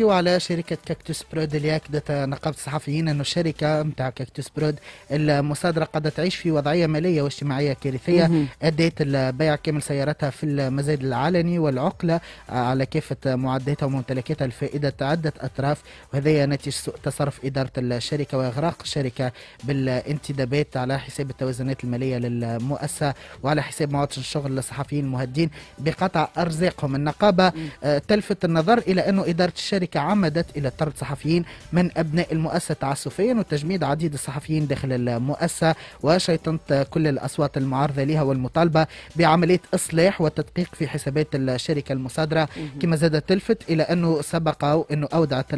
وعلى شركة كاكتوس برود اللي أكدت نقابة الصحفيين أن الشركة متاع كاكتوس برود المصادرة قد تعيش في وضعية مالية واجتماعية كارثية أديت البيع كامل سيارتها في المزاد العلني والعقلة على كافة معداتها وممتلكاتها لفائدة عدة أطراف وهذا نتيجة سوء تصرف إدارة الشركة وإغراق الشركة بالانتدابات على حساب التوازنات المالية للمؤسسة وعلى حساب مواطن الشغل للصحفيين المهدين بقطع أرزاقهم النقابة آه، تلفت النظر إلى أنه إدارة الشركة الشركة عمدت إلى طرد صحفيين من أبناء المؤسسة تعسفيا وتجميد عديد الصحفيين داخل المؤسسة وشيطنة كل الأصوات المعارضة لها والمطالبة بعملية إصلاح وتدقيق في حسابات الشركة المصادرة كما زاد تلفت إلى أنه سبق أنه أودعت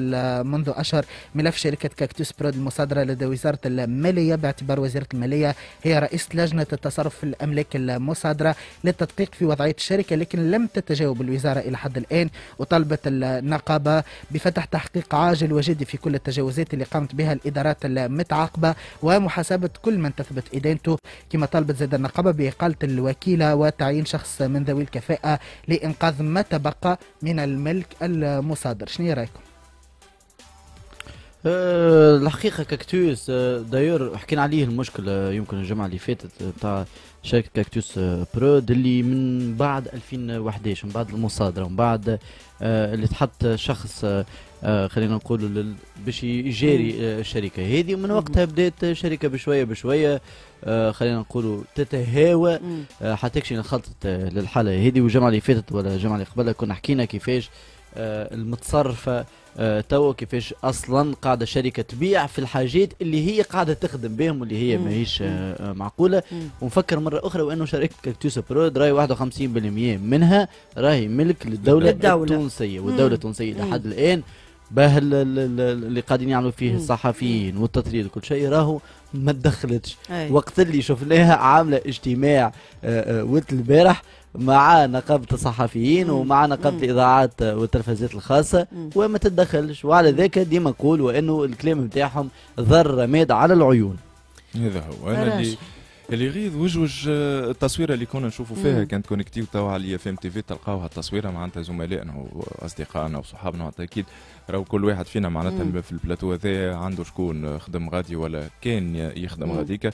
منذ أشهر ملف شركة كاكتوس برود المصادرة لدى وزارة المالية باعتبار وزارة المالية هي رئيس لجنة التصرف في الأملاك المصادرة للتدقيق في وضعية الشركة لكن لم تتجاوب الوزارة إلى حد الآن وطلبت النقابة بفتح تحقيق عاجل وجدي في كل التجاوزات اللي قامت بها الادارات المتعاقبه ومحاسبه كل من تثبت ادانته كما طالبت زاد النقابه باقاله الوكيله وتعيين شخص من ذوي الكفاءه لانقاذ ما تبقى من الملك المصادر شنو رايكم أه، الحقيقه كاكتوس أه، داير حكينا عليه المشكل يمكن الجمعه اللي فاتت أه، تاع شركه كاكتوس برود اللي من بعد 2011 من بعد المصادره من بعد اللي تحط شخص خلينا نقول باش يجاري الشركه هذه ومن وقتها بدات الشركه بشويه بشويه خلينا نقولوا تتهاوى حتى كشي نخطط للحاله هذه والجمعه اللي فاتت ولا الجمعه اللي قبلها كنا حكينا كيفاش آه، المتصرفه آه، تو كيفاش اصلا قاعده شركه تبيع في الحاجات اللي هي قاعده تخدم بهم واللي هي ماهيش آه، معقوله ونفكر مره اخرى وانه شركه كاكتوس برود راهي 51% منها راهي ملك للدوله التونسيه والدوله التونسيه لحد الان باه اللي قاعدين يعملوا فيه الصحفيين والتطريد وكل شيء راهو ما تدخلتش وقت اللي شفناها عامله اجتماع ولد البارح مع نقابه الصحفيين ومع نقابه الاذاعات والتلفزيات الخاصه وما تتدخلش وعلى ذاك ديما نقول وانه الكلام نتاعهم ضر رماد على العيون هذا هو انا اللي اللي يغيظ وجوج آه، التصويره اللي كنا نشوفوا فيها كانت كونكتيو توا على اف ام تي في تلقاوها التصويره معناتها زملائنا واصدقائنا وصحابنا اكيد راهو كل واحد فينا معناتها في البلاتو هذايا عنده شكون خدم غادي ولا كان يخدم غاديك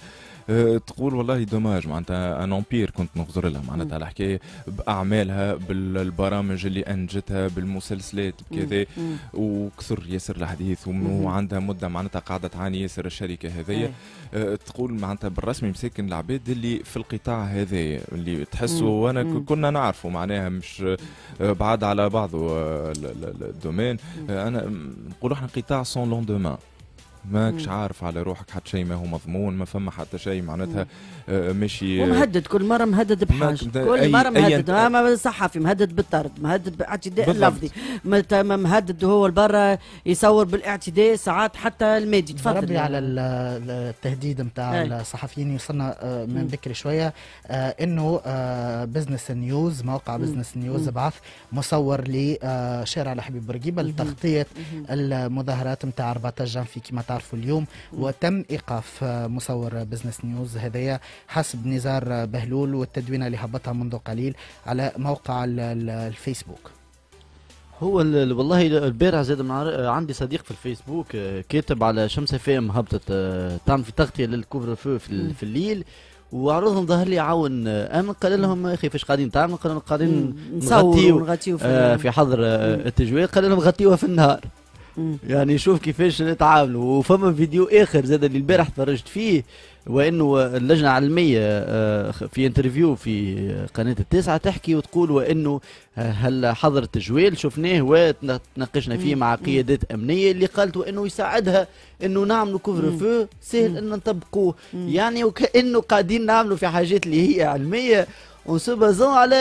آه، تقول والله دوماج معناتها ان امبير كنت نغزر لها معناتها الحكايه باعمالها بالبرامج اللي انجتها بالمسلسلات بكذا وكثر ياسر الحديث وعندها مده معناتها قاعده تعاني ياسر الشركه هذيا إيه. آه، تقول معناتها بالرسمي مساك لكن العباد اللي في القطاع هذايا اللي تحسوا وانا كنا نعرفوا معناها مش آه، بعاد على بعضه آه، الدومين آه، انا نقولوا احنا قطاع سون لوندومان ماكش عارف على روحك حتى شيء ما هو مضمون ما فما حتى شيء معناتها ماشي آه، ومهدد كل مره مهدد بحاجه كل مره مهدد اما آه، صحفي مهدد بالطرد مهدد باعتداء لفظي مهدد هو البرة يصور بالاعتداء ساعات حتى المادي تفضل يعني. على التهديد نتاع الصحفيين يوصلنا آه، من بكري شويه انه بزنس نيوز موقع بزنس نيوز بعث مصور لشارع الحبيب بورقيبه لتغطيه المظاهرات نتاع 14 جانفي كما تعرفوا اليوم وتم ايقاف مصور بزنس نيوز هذايا حسب نزار بهلول والتدوينه اللي هبطها منذ قليل على موقع الفيسبوك هو والله البارح زاد عندي صديق في الفيسبوك آه، كاتب على شمس فيم هبطت آه، تعمل في تغطيه للكوفر في, في الليل وعرضهم ظهر لي عاون آه، امن قال لهم يا اخي فاش قاعدين تعملوا قال لهم قاعدين نغطيو في, في حظر التجوال قال لهم غطيوها في النهار يعني شوف كيفاش نتعاملوا وفما فيديو اخر زاد اللي البارح تفرجت فيه وانه اللجنه العلميه آه، في انترفيو في قناه التاسعه تحكي وتقول وانه آه، هلا حضر التجويل شفناه وتناقشنا فيه مع قيادات امنيه اللي قالت وانه يساعدها انه نعملوا كوفر فو سهل ان نطبقوه يعني وكانه قاعدين نعملوا في حاجات اللي هي علميه اون بازون على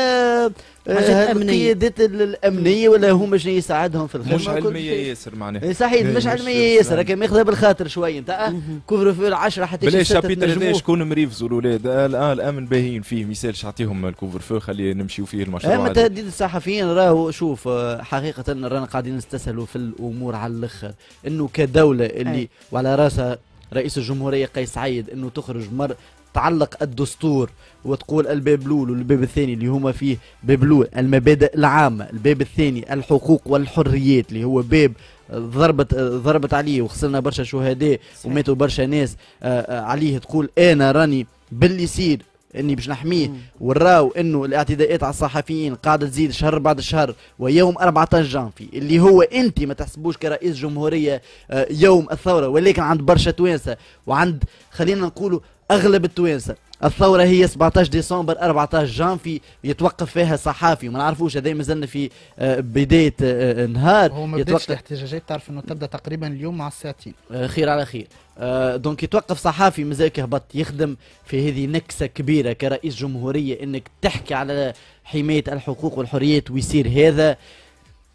آه، القيادات الامنيه ولا هما شنو يساعدهم في الخدمه مش علميه ياسر معناها إيه، صحيح إيه، مش علميه ياسر كان ماخذها بالخاطر شويه نتاع كوفر في 10 حتى بلاش شابيتر هذا شكون مريفزوا الاولاد الان الامن باهيين فيه ما يسالش اعطيهم الكوفر فو خلي نمشيو فيه المشروع اما تهديد الصحفيين راهو شوف آه، حقيقه رانا قاعدين نستسهلوا في الامور على الاخر انه كدوله اللي وعلى راسها رئيس الجمهوريه قيس سعيد انه تخرج مر تعلق الدستور وتقول الباب الاول والباب الثاني اللي هما فيه باب الاول المبادئ العامه، الباب الثاني الحقوق والحريات اللي هو باب ضربت ضربت عليه وخسرنا برشا شهداء وماتوا برشا ناس آه، آه، عليه تقول انا راني باللي يصير اني باش نحميه وراو انه الاعتداءات على الصحفيين قاعده تزيد شهر بعد شهر ويوم 14 جانفي اللي هو انت ما تحسبوش كرئيس جمهوريه آه، يوم الثوره ولكن عند برشا توانسه وعند خلينا نقولوا اغلب التوانسه الثوره هي 17 ديسمبر 14 جانفي يتوقف فيها صحافي وما نعرفوش هذا مازلنا في آه، بدايه آه، نهار هو ما يتوقف الاحتجاجات تعرف انه تبدا تقريبا اليوم مع الساعتين خير على خير آه، دونك يتوقف صحافي مزيك هبط يخدم في هذه نكسه كبيره كرئيس جمهوريه انك تحكي على حمايه الحقوق والحريات ويصير هذا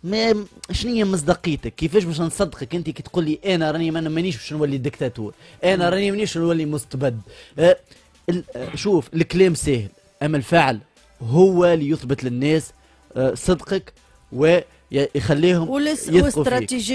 ما شنو هي مصداقيتك كيفاش باش نصدقك انت كي تقول لي انا راني مانيش باش نولي ديكتاتور انا راني مانيش نولي مستبد آه،, أه شوف الكلام سهل اما الفعل هو اللي يثبت للناس أه صدقك ويخليهم يثقوا فيك